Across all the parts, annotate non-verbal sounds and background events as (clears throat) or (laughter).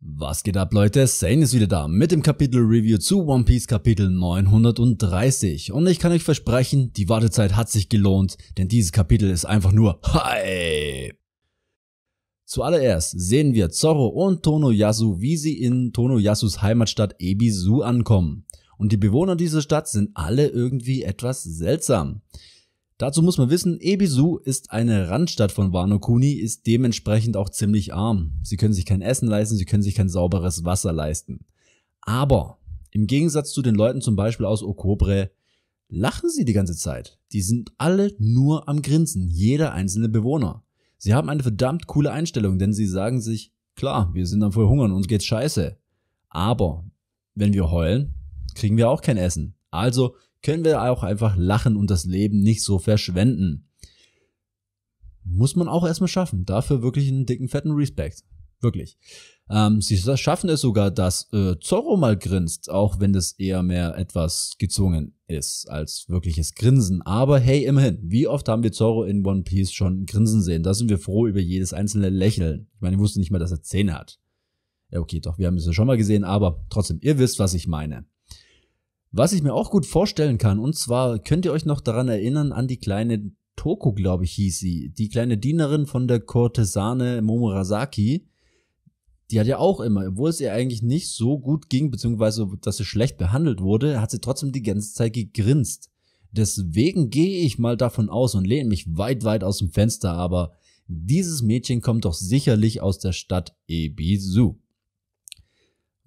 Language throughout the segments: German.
Was geht ab Leute, Sane ist wieder da mit dem Kapitel Review zu One Piece Kapitel 930 und ich kann euch versprechen, die Wartezeit hat sich gelohnt, denn dieses Kapitel ist einfach nur HI. Zuallererst sehen wir Zorro und Tonoyasu, wie sie in Tonoyasus Heimatstadt Ebisu ankommen und die Bewohner dieser Stadt sind alle irgendwie etwas seltsam. Dazu muss man wissen, Ebisu ist eine Randstadt von Wano Kuni, ist dementsprechend auch ziemlich arm. Sie können sich kein Essen leisten, sie können sich kein sauberes Wasser leisten. Aber im Gegensatz zu den Leuten zum Beispiel aus Okobre lachen sie die ganze Zeit. Die sind alle nur am Grinsen, jeder einzelne Bewohner. Sie haben eine verdammt coole Einstellung, denn sie sagen sich, klar, wir sind am Vollhungern, uns geht's scheiße. Aber wenn wir heulen, kriegen wir auch kein Essen. Also können wir auch einfach lachen und das Leben nicht so verschwenden. Muss man auch erstmal schaffen. Dafür wirklich einen dicken, fetten Respekt. Wirklich. Ähm, sie schaffen es sogar, dass äh, Zorro mal grinst, auch wenn das eher mehr etwas gezwungen ist als wirkliches Grinsen. Aber hey, immerhin, wie oft haben wir Zorro in One Piece schon grinsen sehen? Da sind wir froh über jedes einzelne Lächeln. Ich meine, ich wusste nicht mal, dass er Zähne hat. Ja, okay, doch, wir haben es ja schon mal gesehen, aber trotzdem, ihr wisst, was ich meine. Was ich mir auch gut vorstellen kann, und zwar könnt ihr euch noch daran erinnern an die kleine Toku, glaube ich, hieß sie, die kleine Dienerin von der Kurtisane Momorazaki. Die hat ja auch immer, obwohl es ihr eigentlich nicht so gut ging, beziehungsweise dass sie schlecht behandelt wurde, hat sie trotzdem die ganze Zeit gegrinst. Deswegen gehe ich mal davon aus und lehne mich weit, weit aus dem Fenster, aber dieses Mädchen kommt doch sicherlich aus der Stadt Ebisu.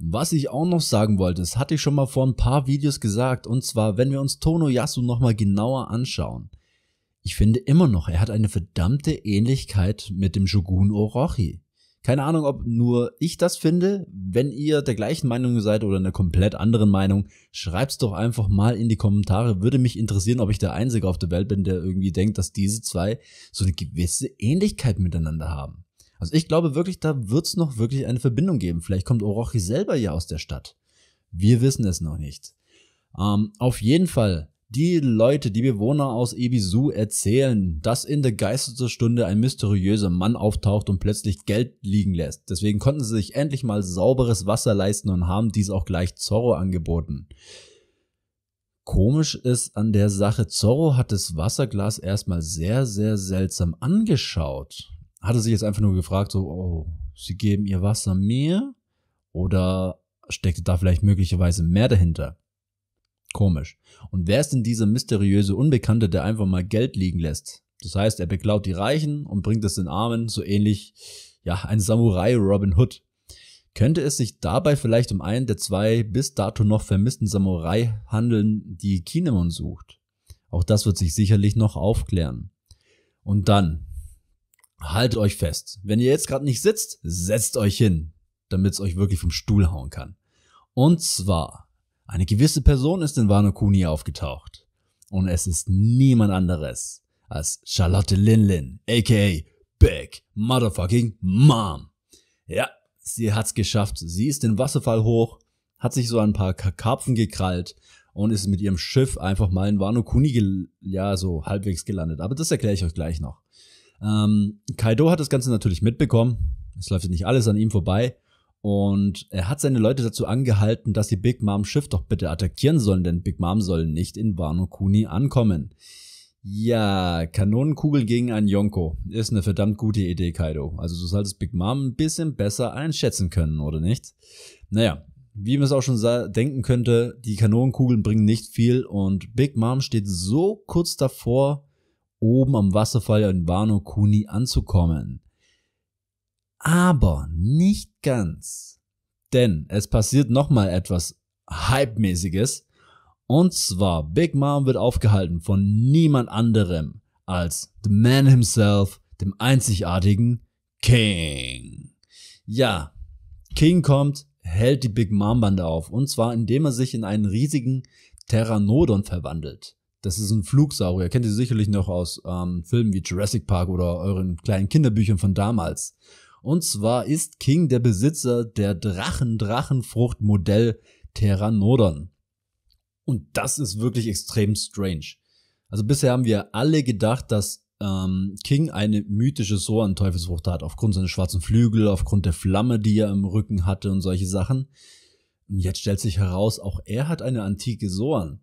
Was ich auch noch sagen wollte, das hatte ich schon mal vor ein paar Videos gesagt, und zwar, wenn wir uns Tono Yasu nochmal genauer anschauen. Ich finde immer noch, er hat eine verdammte Ähnlichkeit mit dem Shogun Orochi. Keine Ahnung, ob nur ich das finde. Wenn ihr der gleichen Meinung seid oder einer komplett anderen Meinung, schreibt's doch einfach mal in die Kommentare. Würde mich interessieren, ob ich der Einzige auf der Welt bin, der irgendwie denkt, dass diese zwei so eine gewisse Ähnlichkeit miteinander haben. Also ich glaube wirklich, da wird es noch wirklich eine Verbindung geben. Vielleicht kommt Orochi selber ja aus der Stadt. Wir wissen es noch nicht. Ähm, auf jeden Fall, die Leute, die Bewohner aus Ebisu erzählen, dass in der Geistesstunde ein mysteriöser Mann auftaucht und plötzlich Geld liegen lässt. Deswegen konnten sie sich endlich mal sauberes Wasser leisten und haben dies auch gleich Zorro angeboten. Komisch ist an der Sache, Zorro hat das Wasserglas erstmal sehr, sehr seltsam angeschaut hat er sich jetzt einfach nur gefragt, so, oh, sie geben ihr Wasser mehr oder steckt da vielleicht möglicherweise mehr dahinter? Komisch. Und wer ist denn dieser mysteriöse Unbekannte, der einfach mal Geld liegen lässt? Das heißt, er beklaut die Reichen und bringt es den Armen, so ähnlich, ja, ein Samurai Robin Hood. Könnte es sich dabei vielleicht um einen der zwei bis dato noch vermissten Samurai handeln, die Kinemon sucht? Auch das wird sich sicherlich noch aufklären. Und dann, haltet euch fest. Wenn ihr jetzt gerade nicht sitzt, setzt euch hin, damit es euch wirklich vom Stuhl hauen kann. Und zwar, eine gewisse Person ist in Wano Kuni aufgetaucht. Und es ist niemand anderes als Charlotte Linlin, aka Big Motherfucking Mom. Ja, sie hat's geschafft. Sie ist den Wasserfall hoch, hat sich so ein paar Karpfen gekrallt und ist mit ihrem Schiff einfach mal in Wano Kuni, ja, so halbwegs gelandet. Aber das erkläre ich euch gleich noch. Ähm, Kaido hat das Ganze natürlich mitbekommen. Es läuft nicht alles an ihm vorbei. Und er hat seine Leute dazu angehalten, dass sie Big Mom Schiff doch bitte attackieren sollen, denn Big Mom soll nicht in Wano Kuni ankommen. Ja, Kanonenkugel gegen ein Yonko ist eine verdammt gute Idee, Kaido. Also du solltest Big Mom ein bisschen besser einschätzen können, oder nicht? Naja, wie man es auch schon denken könnte, die Kanonenkugeln bringen nicht viel und Big Mom steht so kurz davor, oben am Wasserfall in Wano Kuni anzukommen. Aber nicht ganz. Denn es passiert nochmal etwas Hype-mäßiges. Und zwar, Big Mom wird aufgehalten von niemand anderem als The Man himself, dem einzigartigen King. Ja, King kommt, hält die Big Mom Bande auf. Und zwar, indem er sich in einen riesigen Terranodon verwandelt. Das ist ein Flugsaurier. Kennt ihr sicherlich noch aus ähm, Filmen wie Jurassic Park oder euren kleinen Kinderbüchern von damals. Und zwar ist King der Besitzer der Drachen-Drachenfrucht-Modell Terranodon. Und das ist wirklich extrem strange. Also bisher haben wir alle gedacht, dass ähm, King eine mythische Soan-Teufelsfrucht hat, aufgrund seiner schwarzen Flügel, aufgrund der Flamme, die er im Rücken hatte und solche Sachen. Und jetzt stellt sich heraus, auch er hat eine antike Soan.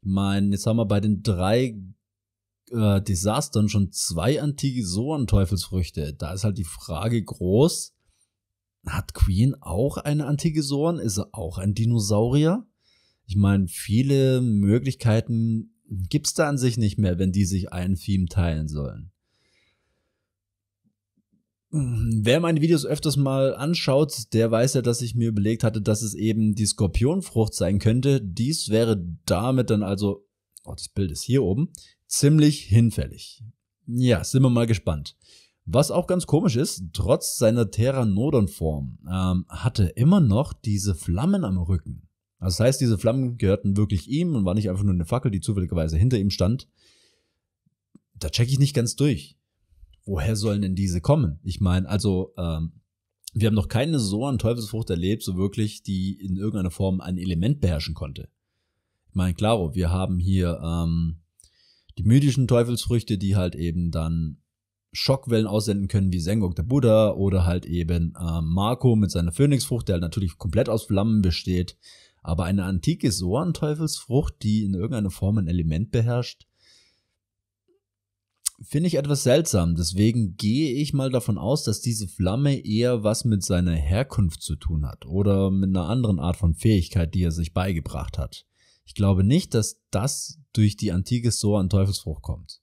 Ich meine, jetzt haben wir bei den drei äh, Desastern schon zwei Antigisoren-Teufelsfrüchte. Da ist halt die Frage groß, hat Queen auch eine Antigisoren? Ist er auch ein Dinosaurier? Ich meine, viele Möglichkeiten gibt's da an sich nicht mehr, wenn die sich ein Theme teilen sollen. Hm, wer meine Videos öfters mal anschaut, der weiß ja, dass ich mir überlegt hatte, dass es eben die Skorpionfrucht sein könnte. Dies wäre damit dann also, oh, das Bild ist hier oben, ziemlich hinfällig. Ja, sind wir mal gespannt. Was auch ganz komisch ist, trotz seiner Terranodon-Form ähm, hatte immer noch diese Flammen am Rücken. Also das heißt, diese Flammen gehörten wirklich ihm und war nicht einfach nur eine Fackel, die zufälligerweise hinter ihm stand. Da checke ich nicht ganz durch woher sollen denn diese kommen? Ich meine, also ähm, wir haben noch keine so an Teufelsfrucht erlebt, so wirklich, die in irgendeiner Form ein Element beherrschen konnte. Ich meine, klaro, wir haben hier ähm, die mythischen Teufelsfrüchte, die halt eben dann Schockwellen aussenden können, wie Sengok der Buddha oder halt eben äh, Marco mit seiner Phönixfrucht, der halt natürlich komplett aus Flammen besteht. Aber eine antike Soan-Teufelsfrucht, die in irgendeiner Form ein Element beherrscht, Finde ich etwas seltsam. Deswegen gehe ich mal davon aus, dass diese Flamme eher was mit seiner Herkunft zu tun hat oder mit einer anderen Art von Fähigkeit, die er sich beigebracht hat. Ich glaube nicht, dass das durch die antike so an Teufelsfrucht kommt.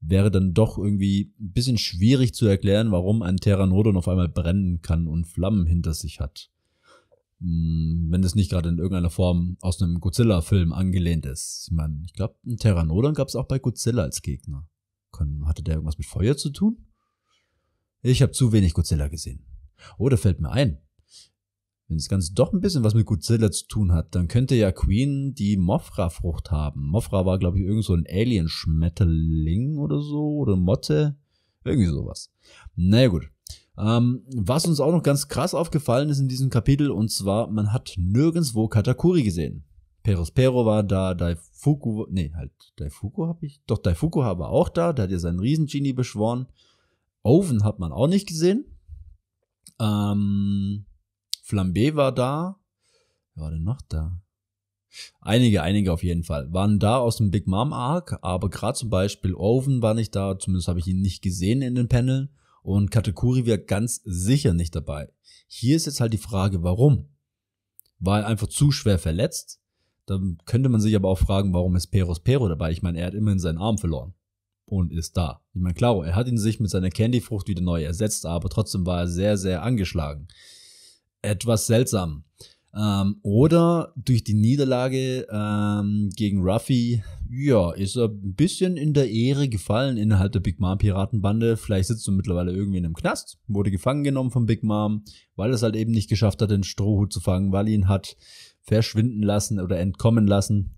Wäre dann doch irgendwie ein bisschen schwierig zu erklären, warum ein Terranodon auf einmal brennen kann und Flammen hinter sich hat. Hm, wenn es nicht gerade in irgendeiner Form aus einem Godzilla-Film angelehnt ist. Ich meine, ich glaube, ein Terranodon gab es auch bei Godzilla als Gegner. Kann, hatte der irgendwas mit Feuer zu tun? Ich habe zu wenig Godzilla gesehen. Oder oh, fällt mir ein. Wenn das Ganze doch ein bisschen was mit Godzilla zu tun hat, dann könnte ja Queen die Mofra-Frucht haben. Mofra war, glaube ich, irgend so ein Alien-Schmetterling oder so, oder Motte. Irgendwie sowas. Naja, gut. Ähm, was uns auch noch ganz krass aufgefallen ist in diesem Kapitel, und zwar, man hat nirgendwo Katakuri gesehen. Perospero war da, Daifuku, nee, halt, Daifuku habe ich, doch, Daifuku war auch da, der hat ja seinen Riesengenie beschworen. Oven hat man auch nicht gesehen. Ähm, Flambe war da. Wer war denn noch da? Einige, einige auf jeden Fall. Waren da aus dem Big Mom Arc, aber gerade zum Beispiel Oven war nicht da, zumindest habe ich ihn nicht gesehen in den Paneln. Und Katakuri wäre ganz sicher nicht dabei. Hier ist jetzt halt die Frage, warum? War er einfach zu schwer verletzt? Da könnte man sich aber auch fragen, warum ist Peros Pero dabei? Ich meine, er hat immerhin seinen Arm verloren und ist da. Ich meine, klar, er hat ihn sich mit seiner Candyfrucht wieder neu ersetzt, aber trotzdem war er sehr, sehr angeschlagen. Etwas seltsam. Ähm, oder durch die Niederlage ähm, gegen Ruffy, ja, ist er ein bisschen in der Ehre gefallen innerhalb der Big Mom Piratenbande. Vielleicht sitzt er mittlerweile irgendwie in einem Knast, wurde gefangen genommen von Big Mom, weil er es halt eben nicht geschafft hat, den Strohhut zu fangen, weil ihn hat verschwinden lassen oder entkommen lassen.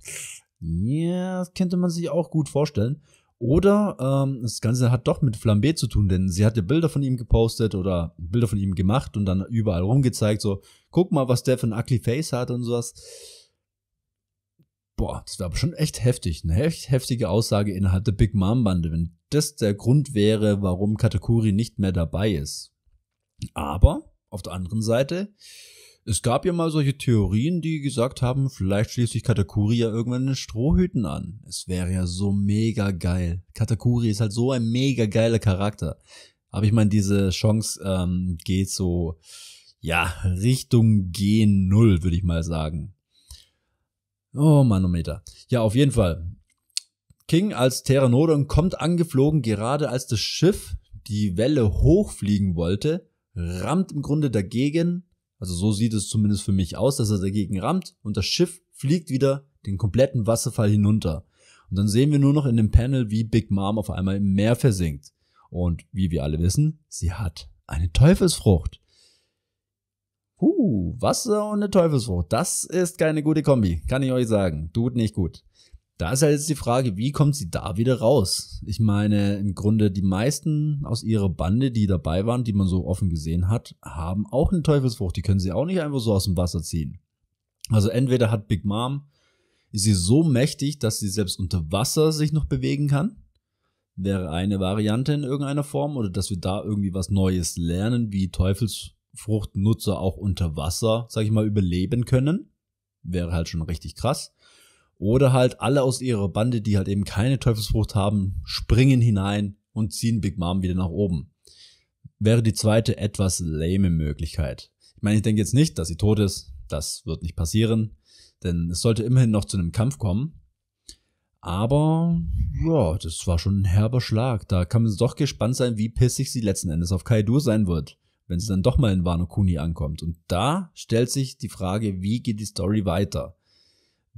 Ja, das könnte man sich auch gut vorstellen. Oder ähm, das Ganze hat doch mit Flambe zu tun, denn sie hatte Bilder von ihm gepostet oder Bilder von ihm gemacht und dann überall rumgezeigt, so, guck mal, was der für ein ugly Face hat und sowas. Boah, das wäre aber schon echt heftig. Eine echt heftige Aussage innerhalb der Big Mom-Bande, wenn das der Grund wäre, warum Katakuri nicht mehr dabei ist. Aber auf der anderen Seite, es gab ja mal solche Theorien, die gesagt haben, vielleicht schließt sich Katakuri ja irgendwann in den Strohhüten an. Es wäre ja so mega geil. Katakuri ist halt so ein mega geiler Charakter. Aber ich meine, diese Chance ähm, geht so, ja, Richtung G0, würde ich mal sagen. Oh, Manometer. Oh ja, auf jeden Fall. King als Terranodon kommt angeflogen, gerade als das Schiff die Welle hochfliegen wollte, rammt im Grunde dagegen also so sieht es zumindest für mich aus, dass er dagegen rammt und das Schiff fliegt wieder den kompletten Wasserfall hinunter. Und dann sehen wir nur noch in dem Panel, wie Big Mom auf einmal im Meer versinkt. Und wie wir alle wissen, sie hat eine Teufelsfrucht. Huh, Wasser und eine Teufelsfrucht. Das ist keine gute Kombi, kann ich euch sagen. Tut nicht gut. Da ist ja jetzt die Frage, wie kommt sie da wieder raus? Ich meine, im Grunde die meisten aus ihrer Bande, die dabei waren, die man so offen gesehen hat, haben auch eine Teufelsfrucht. Die können sie auch nicht einfach so aus dem Wasser ziehen. Also entweder hat Big Mom, ist sie so mächtig, dass sie selbst unter Wasser sich noch bewegen kann. Wäre eine Variante in irgendeiner Form oder dass wir da irgendwie was Neues lernen, wie Teufelsfruchtnutzer auch unter Wasser, sag ich mal, überleben können. Wäre halt schon richtig krass. Oder halt alle aus ihrer Bande, die halt eben keine Teufelsfrucht haben, springen hinein und ziehen Big Mom wieder nach oben. Wäre die zweite etwas lame Möglichkeit. Ich meine, ich denke jetzt nicht, dass sie tot ist. Das wird nicht passieren. Denn es sollte immerhin noch zu einem Kampf kommen. Aber ja, das war schon ein herber Schlag. Da kann man doch gespannt sein, wie pissig sie letzten Endes auf Kaidur sein wird, wenn sie dann doch mal in Wano Kuni ankommt. Und da stellt sich die Frage, wie geht die Story weiter?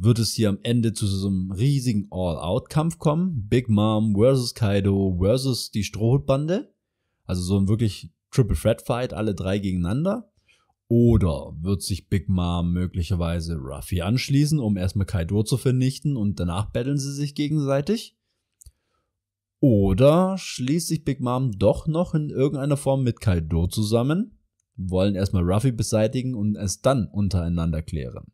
wird es hier am Ende zu so einem riesigen All-Out-Kampf kommen. Big Mom versus Kaido versus die Strohhutbande. Also so ein wirklich Triple Threat Fight, alle drei gegeneinander. Oder wird sich Big Mom möglicherweise Ruffy anschließen, um erstmal Kaido zu vernichten und danach battlen sie sich gegenseitig? Oder schließt sich Big Mom doch noch in irgendeiner Form mit Kaido zusammen, wollen erstmal Ruffy beseitigen und es dann untereinander klären?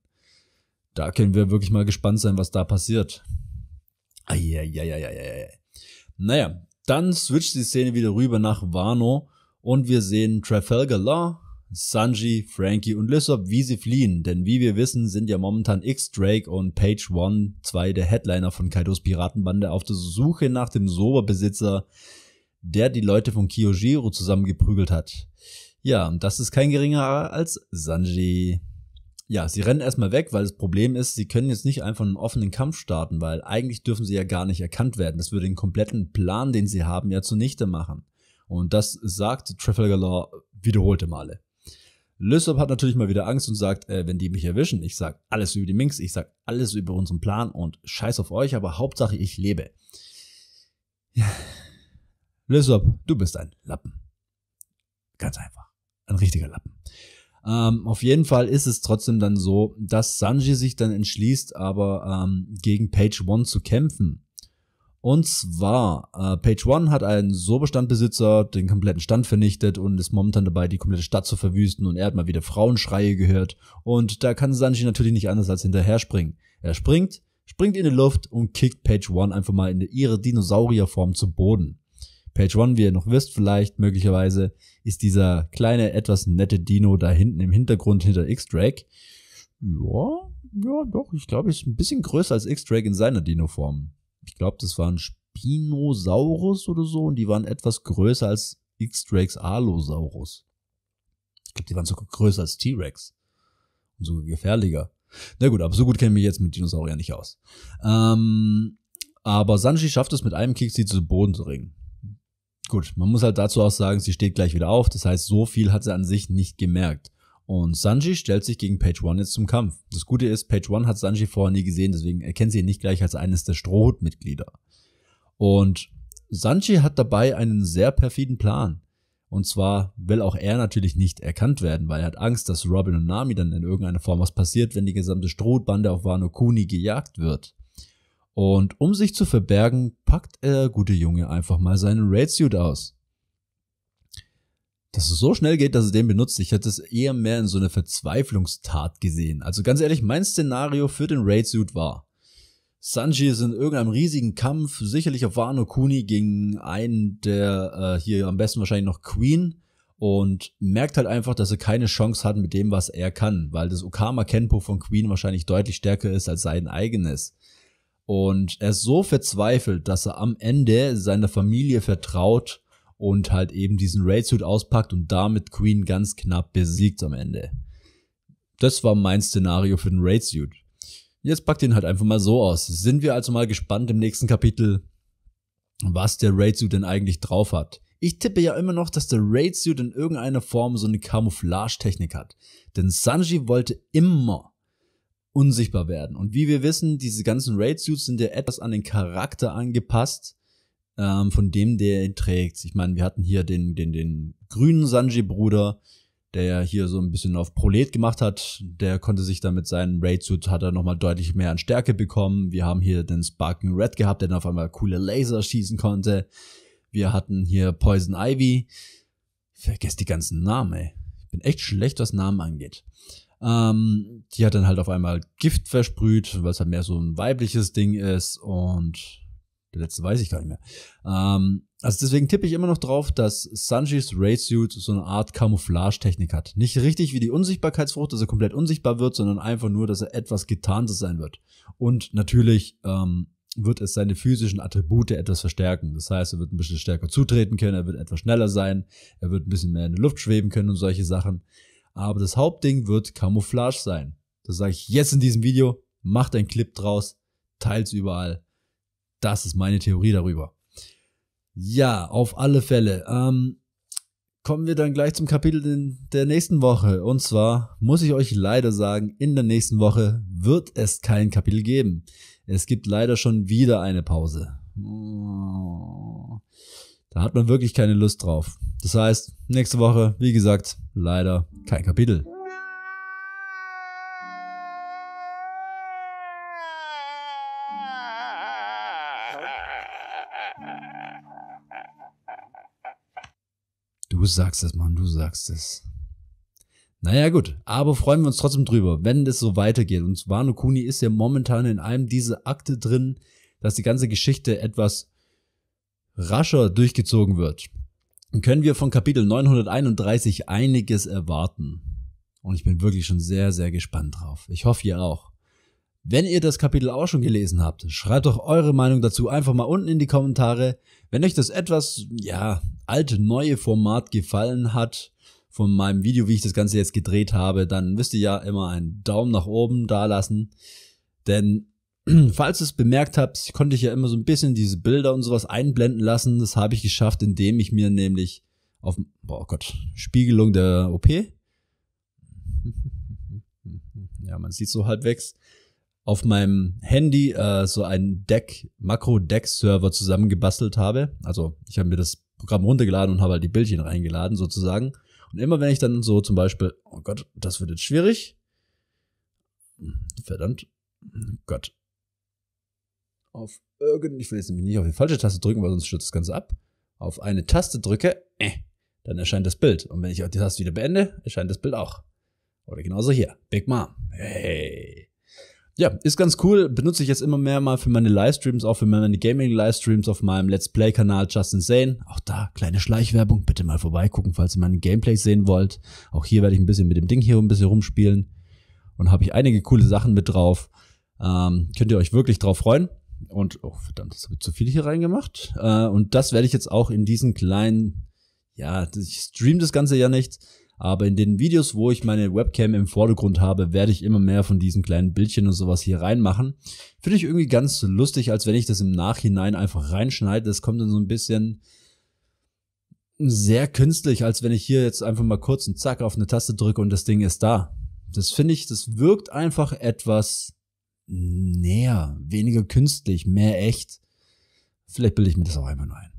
Da können wir wirklich mal gespannt sein, was da passiert. Eieieiei. Naja, dann switcht die Szene wieder rüber nach Wano und wir sehen Trafalgar Law, Sanji, Frankie und Lissop, wie sie fliehen. Denn wie wir wissen, sind ja momentan X-Drake und Page One zwei der Headliner von Kaidos Piratenbande auf der Suche nach dem Soberbesitzer, der die Leute von Kyojiro zusammengeprügelt hat. Ja, und das ist kein geringerer als Sanji ja, sie rennen erstmal weg, weil das Problem ist, sie können jetzt nicht einfach einen offenen Kampf starten, weil eigentlich dürfen sie ja gar nicht erkannt werden. Das würde den kompletten Plan, den sie haben, ja zunichte machen. Und das sagt Trafalgar Law wiederholte Male. Lysop hat natürlich mal wieder Angst und sagt, äh, wenn die mich erwischen, ich sag alles über die Minx, ich sag alles über unseren Plan und scheiß auf euch, aber Hauptsache ich lebe. Ja. Lysop, du bist ein Lappen. Ganz einfach. Ein richtiger Lappen. Ähm, auf jeden Fall ist es trotzdem dann so, dass Sanji sich dann entschließt, aber ähm, gegen Page One zu kämpfen. Und zwar, äh, Page One hat einen Soberstandbesitzer den kompletten Stand vernichtet und ist momentan dabei, die komplette Stadt zu verwüsten und er hat mal wieder Frauenschreie gehört. Und da kann Sanji natürlich nicht anders als hinterher springen. Er springt, springt in die Luft und kickt Page One einfach mal in ihre Dinosaurierform zu Boden. Page One, wie ihr noch wisst, vielleicht möglicherweise ist dieser kleine, etwas nette Dino da hinten im Hintergrund hinter X-Drake. Ja, ja, doch, ich glaube, ist ein bisschen größer als X-Drake in seiner Dino-Form. Ich glaube, das war ein Spinosaurus oder so und die waren etwas größer als X-Drakes Alosaurus. Ich glaube, die waren sogar größer als T-Rex. Und sogar gefährlicher. Na gut, aber so gut kennen wir jetzt mit Dinosauriern nicht aus. Ähm, aber Sanji schafft es mit einem Kick, sie zu Boden zu ringen. Gut, man muss halt dazu auch sagen, sie steht gleich wieder auf. Das heißt, so viel hat sie an sich nicht gemerkt. Und Sanji stellt sich gegen Page One jetzt zum Kampf. Das Gute ist, Page One hat Sanji vorher nie gesehen, deswegen erkennt sie ihn nicht gleich als eines der Strohhut-Mitglieder. Und Sanji hat dabei einen sehr perfiden Plan. Und zwar will auch er natürlich nicht erkannt werden, weil er hat Angst, dass Robin und Nami dann in irgendeiner Form was passiert, wenn die gesamte Strohbande auf Wano Kuni gejagt wird. Und um sich zu verbergen, packt er, gute Junge einfach mal seinen Raid-Suit aus. Dass es so schnell geht, dass er den benutzt, ich hätte es eher mehr in so eine Verzweiflungstat gesehen. Also ganz ehrlich, mein Szenario für den Raid-Suit war, Sanji ist in irgendeinem riesigen Kampf, sicherlich auf Wano Kuni gegen einen der äh, hier am besten wahrscheinlich noch Queen und merkt halt einfach, dass er keine Chance hat mit dem, was er kann, weil das Okama Kenpo von Queen wahrscheinlich deutlich stärker ist als sein eigenes. Und er ist so verzweifelt, dass er am Ende seiner Familie vertraut und halt eben diesen Raid-Suit auspackt und damit Queen ganz knapp besiegt am Ende. Das war mein Szenario für den Raid-Suit. Jetzt packt ihn halt einfach mal so aus. Sind wir also mal gespannt im nächsten Kapitel, was der Raid-Suit denn eigentlich drauf hat. Ich tippe ja immer noch, dass der Raid-Suit in irgendeiner Form so eine Camouflage-Technik hat. Denn Sanji wollte immer unsichtbar werden. Und wie wir wissen, diese ganzen Raid-Suits sind ja etwas an den Charakter angepasst, ähm, von dem der ihn trägt. Ich meine, wir hatten hier den, den, den grünen Sanji-Bruder, der ja hier so ein bisschen auf Prolet gemacht hat. Der konnte sich dann mit seinen Raid-Suit, hat er nochmal deutlich mehr an Stärke bekommen. Wir haben hier den Sparking Red gehabt, der dann auf einmal coole Laser schießen konnte. Wir hatten hier Poison Ivy. Vergesst die ganzen Namen, ey. Ich bin echt schlecht, was Namen angeht. Ähm, die hat dann halt auf einmal Gift versprüht, weil es halt mehr so ein weibliches Ding ist und der letzte weiß ich gar nicht mehr. Ähm, also deswegen tippe ich immer noch drauf, dass Sanjis Raid Suit so eine Art Camouflage-Technik hat. Nicht richtig wie die Unsichtbarkeitsfrucht, dass er komplett unsichtbar wird, sondern einfach nur, dass er etwas Getarntes sein wird. Und natürlich ähm, wird es seine physischen Attribute etwas verstärken. Das heißt, er wird ein bisschen stärker zutreten können, er wird etwas schneller sein, er wird ein bisschen mehr in der Luft schweben können und solche Sachen. Aber das Hauptding wird Camouflage sein. Das sage ich jetzt in diesem Video. Macht einen Clip draus, teilt's überall. Das ist meine Theorie darüber. Ja, auf alle Fälle. Ähm, kommen wir dann gleich zum Kapitel der nächsten Woche. Und zwar muss ich euch leider sagen, in der nächsten Woche wird es kein Kapitel geben. Es gibt leider schon wieder eine Pause. Oh. Da hat man wirklich keine Lust drauf. Das heißt, nächste Woche, wie gesagt, leider kein Kapitel. Du sagst es, Mann, du sagst es. Naja gut, aber freuen wir uns trotzdem drüber, wenn es so weitergeht. Und Wano Kuni ist ja momentan in einem dieser Akte drin, dass die ganze Geschichte etwas rascher durchgezogen wird, können wir von Kapitel 931 einiges erwarten. Und ich bin wirklich schon sehr, sehr gespannt drauf. Ich hoffe ihr auch. Wenn ihr das Kapitel auch schon gelesen habt, schreibt doch eure Meinung dazu einfach mal unten in die Kommentare. Wenn euch das etwas, ja, alte, neue Format gefallen hat von meinem Video, wie ich das Ganze jetzt gedreht habe, dann müsst ihr ja immer einen Daumen nach oben da lassen. Denn (clears throat) Falls du es bemerkt habt, konnte ich ja immer so ein bisschen diese Bilder und sowas einblenden lassen. Das habe ich geschafft, indem ich mir nämlich auf, oh Gott, Spiegelung der OP. (laughs) Ja, man sieht so halbwegs. Auf meinem Handy äh, so einen Deck, Makro-Deck-Server zusammengebastelt habe. Also ich habe mir das Programm runtergeladen und habe halt die Bildchen reingeladen sozusagen. Und immer wenn ich dann so zum Beispiel, oh Gott, das wird jetzt schwierig. Verdammt. Gott auf irgendeine, ich will jetzt nämlich nicht auf die falsche Taste drücken, weil sonst stürzt das Ganze ab, auf eine Taste drücke, äh, dann erscheint das Bild. Und wenn ich auch die Taste wieder beende, erscheint das Bild auch. Oder genauso hier. Big Mom. Hey. Ja, ist ganz cool. Benutze ich jetzt immer mehr mal für meine Livestreams, auch für meine Gaming-Livestreams auf meinem Let's Play-Kanal Just Insane. Auch da kleine Schleichwerbung. Bitte mal vorbeigucken, falls ihr meine Gameplay sehen wollt. Auch hier werde ich ein bisschen mit dem Ding hier ein bisschen rumspielen. Und habe ich einige coole Sachen mit drauf. Ähm, könnt ihr euch wirklich drauf freuen und, oh verdammt, das habe ich zu viel hier reingemacht. Äh, und das werde ich jetzt auch in diesen kleinen, ja, ich stream das Ganze ja nicht, aber in den Videos, wo ich meine Webcam im Vordergrund habe, werde ich immer mehr von diesen kleinen Bildchen und sowas hier reinmachen. Finde ich irgendwie ganz lustig, als wenn ich das im Nachhinein einfach reinschneide. Das kommt dann so ein bisschen sehr künstlich, als wenn ich hier jetzt einfach mal kurz und zack auf eine Taste drücke und das Ding ist da. Das finde ich, das wirkt einfach etwas näher, weniger künstlich, mehr echt. Vielleicht bilde ich mir das auch einfach nur ein.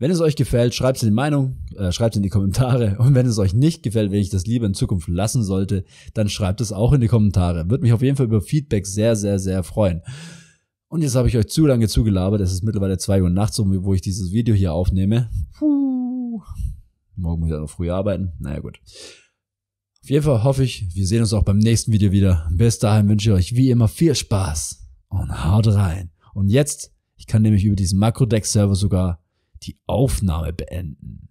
Wenn es euch gefällt, schreibt es in die Meinung, äh, schreibt es in die Kommentare. (laughs) Und wenn es euch nicht gefällt, wenn ich das lieber in Zukunft lassen sollte, dann schreibt es auch in die Kommentare. Würde mich auf jeden Fall über Feedback sehr, sehr, sehr freuen. Und jetzt habe ich euch zu lange zugelabert. Es ist mittlerweile zwei Uhr nachts, wo ich dieses Video hier aufnehme. Puh. Morgen muss ich auch noch früh arbeiten. Naja, gut. Auf jeden Fall hoffe ich, wir sehen uns auch beim nächsten Video wieder. Bis dahin wünsche ich euch wie immer viel Spaß und haut rein. Und jetzt, ich kann nämlich über diesen Makrodeck-Server sogar die Aufnahme beenden.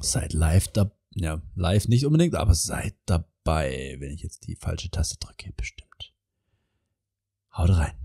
Seid live da, ja, live nicht unbedingt, aber seid dabei, wenn ich jetzt die falsche Taste drücke, bestimmt. Haut rein.